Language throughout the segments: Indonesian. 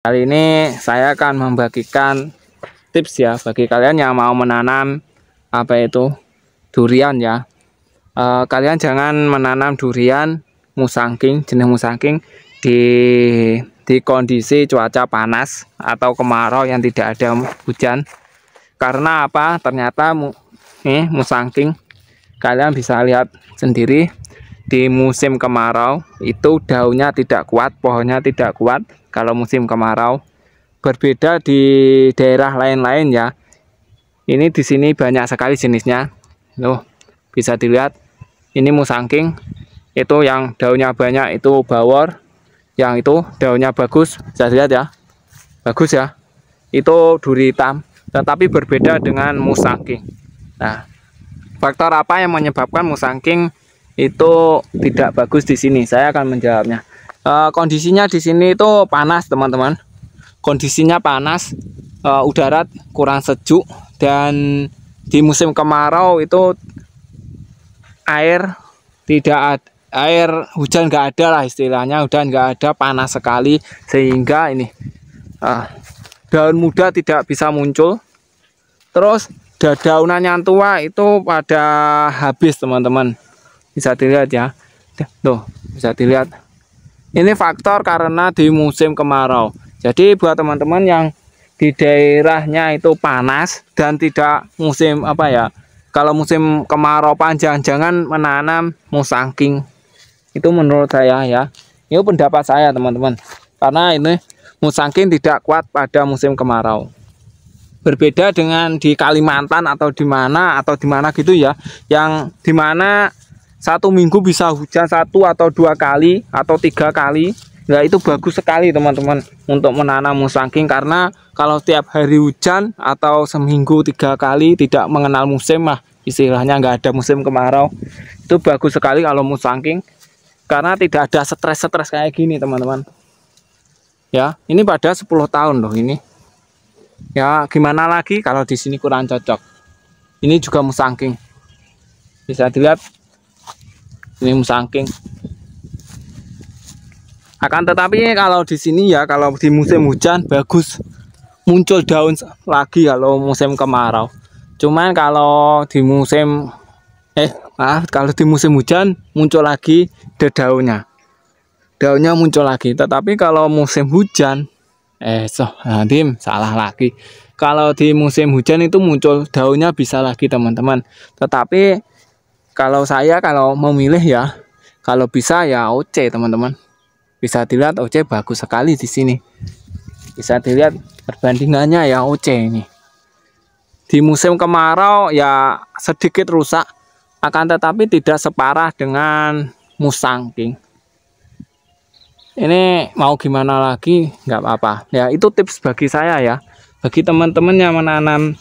Kali ini saya akan membagikan tips ya bagi kalian yang mau menanam apa itu durian ya. E, kalian jangan menanam durian musangking jenis musangking di di kondisi cuaca panas atau kemarau yang tidak ada hujan. Karena apa? Ternyata nih musangking kalian bisa lihat sendiri di musim kemarau itu daunnya tidak kuat, pohonnya tidak kuat kalau musim kemarau. Berbeda di daerah lain-lain ya. Ini di sini banyak sekali jenisnya. Loh, bisa dilihat ini musangking itu yang daunnya banyak itu bawor, yang itu daunnya bagus. Bisa lihat ya. Bagus ya. Itu duri hitam tetapi berbeda dengan musangking. Nah, faktor apa yang menyebabkan musangking itu tidak bagus di sini. Saya akan menjawabnya. E, kondisinya di sini itu panas, teman-teman. Kondisinya panas, e, eh, udara kurang sejuk dan di musim kemarau itu air tidak ada air hujan nggak ada lah istilahnya hujan nggak ada panas sekali sehingga ini ah, daun muda tidak bisa muncul terus daunannya yang tua itu pada habis teman-teman bisa dilihat ya tuh bisa dilihat ini faktor karena di musim kemarau jadi buat teman-teman yang di daerahnya itu panas dan tidak musim apa ya kalau musim kemarau panjang jangan menanam musangking itu menurut saya ya ini pendapat saya teman-teman karena ini musangking tidak kuat pada musim kemarau berbeda dengan di Kalimantan atau di mana atau di mana gitu ya yang di mana satu minggu bisa hujan satu atau dua kali atau tiga kali ya itu bagus sekali teman-teman untuk menanam musangking karena kalau setiap hari hujan atau seminggu tiga kali tidak mengenal musim lah istilahnya nggak ada musim kemarau itu bagus sekali kalau musangking karena tidak ada stres-stres kayak gini teman-teman ya ini pada 10 tahun loh ini ya gimana lagi kalau di sini kurang cocok ini juga musangking bisa dilihat ini musangking akan tetapi kalau di sini ya kalau di musim hujan bagus muncul daun lagi kalau musim kemarau cuman kalau di musim eh maaf kalau di musim hujan muncul lagi daunnya daunnya muncul lagi tetapi kalau musim hujan eh so hadim eh, salah lagi kalau di musim hujan itu muncul daunnya bisa lagi teman-teman tetapi kalau saya kalau memilih ya kalau bisa ya OC teman-teman bisa dilihat OC bagus sekali di sini bisa dilihat perbandingannya ya OC ini di musim kemarau ya sedikit rusak akan tetapi tidak separah dengan musang king ini mau gimana lagi nggak apa-apa ya itu tips bagi saya ya bagi teman-teman yang menanam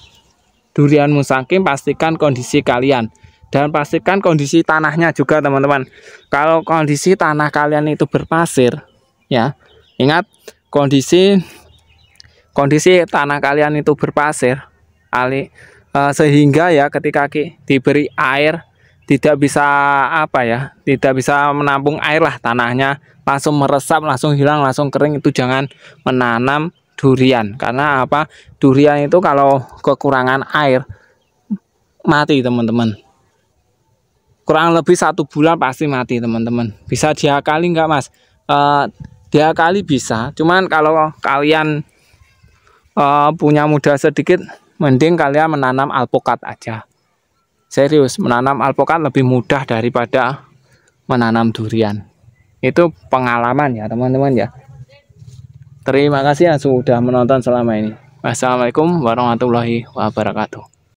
durian musang king pastikan kondisi kalian dan pastikan kondisi tanahnya juga teman-teman kalau kondisi tanah kalian itu berpasir ya ingat kondisi kondisi tanah kalian itu berpasir ali eh, sehingga ya ketika diberi air tidak bisa apa ya tidak bisa menampung air lah tanahnya langsung meresap langsung hilang langsung kering itu jangan menanam durian karena apa durian itu kalau kekurangan air mati teman-teman kurang lebih satu bulan pasti mati teman-teman bisa dia kali nggak mas uh, eh, kali bisa cuman kalau kalian uh, punya modal sedikit mending kalian menanam alpukat aja serius menanam alpukat lebih mudah daripada menanam durian itu pengalaman ya teman-teman ya terima kasih yang sudah menonton selama ini wassalamualaikum warahmatullahi wabarakatuh